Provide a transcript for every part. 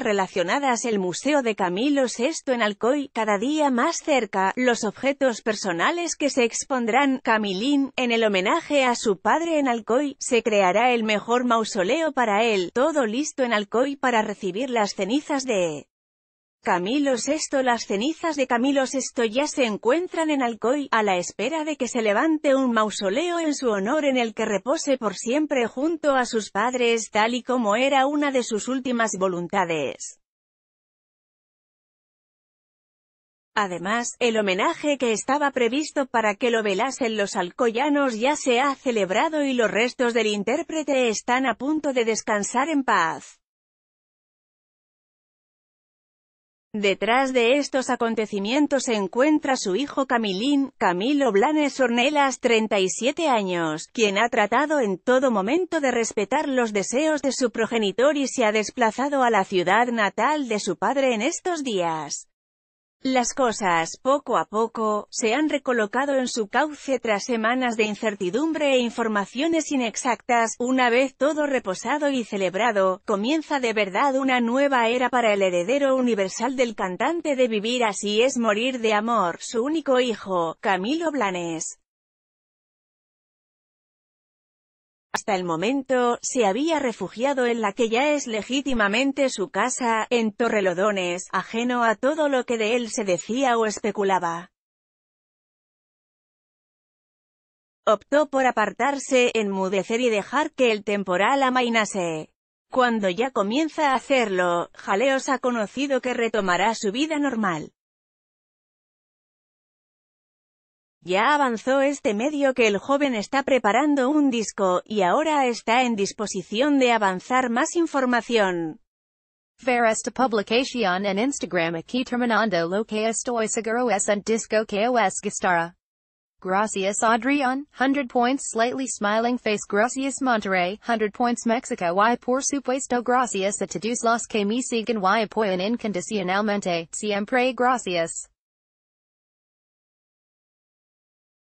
relacionadas el Museo de Camilo VI en Alcoy, cada día más cerca, los objetos personales que se expondrán, Camilín, en el homenaje a su padre en Alcoy, se creará el mejor mausoleo para él, todo listo en Alcoy para recibir las cenizas de Camilo VI Las cenizas de Camilo VI ya se encuentran en Alcoy, a la espera de que se levante un mausoleo en su honor en el que repose por siempre junto a sus padres tal y como era una de sus últimas voluntades. Además, el homenaje que estaba previsto para que lo velasen los alcoyanos ya se ha celebrado y los restos del intérprete están a punto de descansar en paz. Detrás de estos acontecimientos se encuentra su hijo Camilín, Camilo Blanes Ornelas, 37 años, quien ha tratado en todo momento de respetar los deseos de su progenitor y se ha desplazado a la ciudad natal de su padre en estos días. Las cosas, poco a poco, se han recolocado en su cauce tras semanas de incertidumbre e informaciones inexactas, una vez todo reposado y celebrado, comienza de verdad una nueva era para el heredero universal del cantante de vivir así es morir de amor, su único hijo, Camilo Blanes. Hasta el momento, se había refugiado en la que ya es legítimamente su casa, en Torrelodones, ajeno a todo lo que de él se decía o especulaba. Optó por apartarse, enmudecer y dejar que el temporal amainase. Cuando ya comienza a hacerlo, Jaleos ha conocido que retomará su vida normal. Ya avanzó este medio que el joven está preparando un disco, y ahora está en disposición de avanzar más información. Ver esta publicación en Instagram aquí terminando lo que estoy seguro es un disco que os gustará. Gracias Adrián, 100 points slightly smiling face Gracias Monterrey, 100 points Mexico y por supuesto gracias a todos los que me siguen y apoyan pues, incondicionalmente, siempre gracias.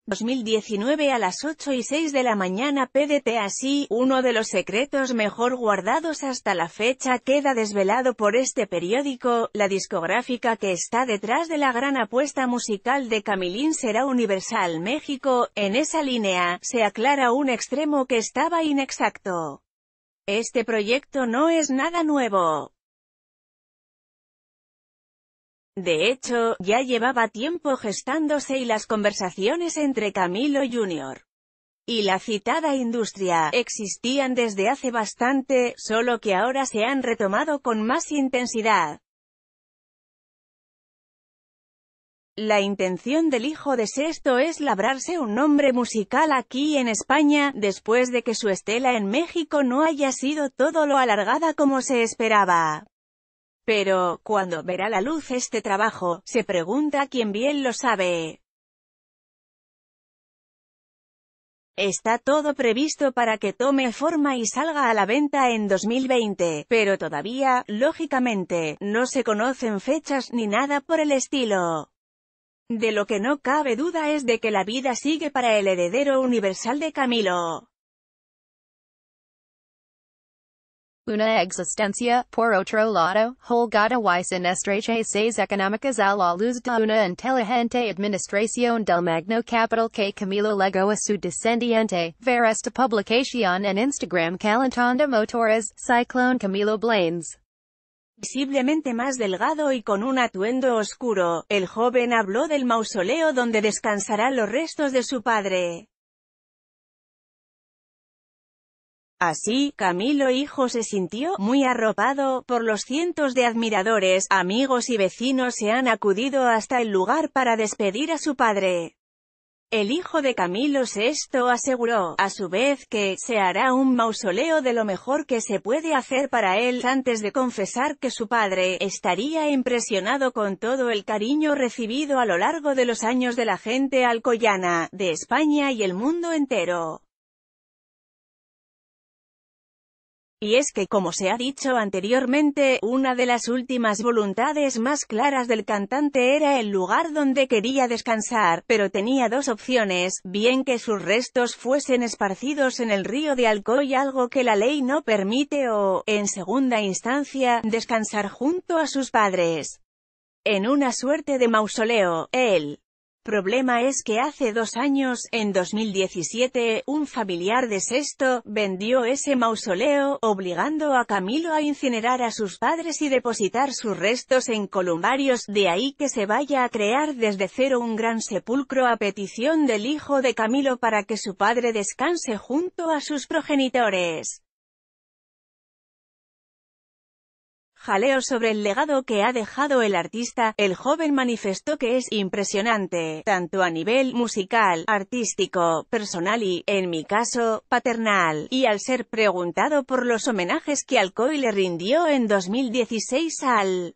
2019 a las 8 y 6 de la mañana PDT así, uno de los secretos mejor guardados hasta la fecha queda desvelado por este periódico, la discográfica que está detrás de la gran apuesta musical de Camilín será Universal México, en esa línea, se aclara un extremo que estaba inexacto. Este proyecto no es nada nuevo. De hecho, ya llevaba tiempo gestándose y las conversaciones entre Camilo Jr. y la citada industria existían desde hace bastante, solo que ahora se han retomado con más intensidad. La intención del hijo de Sexto es labrarse un nombre musical aquí en España, después de que su estela en México no haya sido todo lo alargada como se esperaba. Pero, cuando verá la luz este trabajo, se pregunta quién bien lo sabe. Está todo previsto para que tome forma y salga a la venta en 2020, pero todavía, lógicamente, no se conocen fechas ni nada por el estilo. De lo que no cabe duda es de que la vida sigue para el heredero universal de Camilo. Una existencia, por otro lado, holgada y sin seis económicas a la luz de una inteligente administración del magno capital que Camilo legó a su descendiente, ver esta publicación en Instagram calentando motores, Cyclone Camilo Blanes. Visiblemente más delgado y con un atuendo oscuro, el joven habló del mausoleo donde descansarán los restos de su padre. Así, Camilo Hijo se sintió muy arropado por los cientos de admiradores, amigos y vecinos se han acudido hasta el lugar para despedir a su padre. El hijo de Camilo VI aseguró, a su vez, que se hará un mausoleo de lo mejor que se puede hacer para él, antes de confesar que su padre estaría impresionado con todo el cariño recibido a lo largo de los años de la gente alcoyana, de España y el mundo entero. Y es que como se ha dicho anteriormente, una de las últimas voluntades más claras del cantante era el lugar donde quería descansar, pero tenía dos opciones, bien que sus restos fuesen esparcidos en el río de Alcoy algo que la ley no permite o, en segunda instancia, descansar junto a sus padres. En una suerte de mausoleo, él Problema es que hace dos años, en 2017, un familiar de Sexto, vendió ese mausoleo, obligando a Camilo a incinerar a sus padres y depositar sus restos en columbarios, de ahí que se vaya a crear desde cero un gran sepulcro a petición del hijo de Camilo para que su padre descanse junto a sus progenitores. jaleo sobre el legado que ha dejado el artista, el joven manifestó que es impresionante, tanto a nivel musical, artístico, personal y, en mi caso, paternal, y al ser preguntado por los homenajes que Alcoy le rindió en 2016 al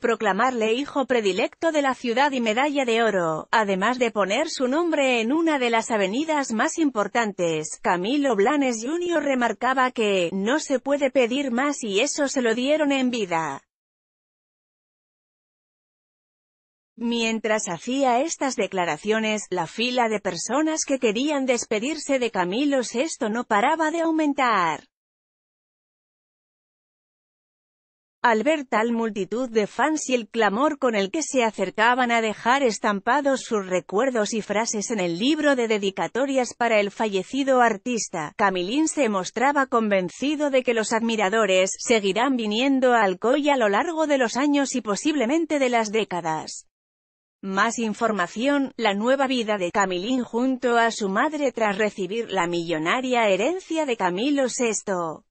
proclamarle hijo predilecto de la ciudad y medalla de oro, además de poner su nombre en una de las avenidas más importantes. Camilo Blanes Jr. remarcaba que, no se puede pedir más y eso se lo dieron en vida. Mientras hacía estas declaraciones, la fila de personas que querían despedirse de Camilo esto no paraba de aumentar. al ver tal multitud de fans y el clamor con el que se acercaban a dejar estampados sus recuerdos y frases en el libro de dedicatorias para el fallecido artista, Camilín se mostraba convencido de que los admiradores seguirán viniendo al coi a lo largo de los años y posiblemente de las décadas. Más información, la nueva vida de Camilín junto a su madre tras recibir la millonaria herencia de Camilo VI.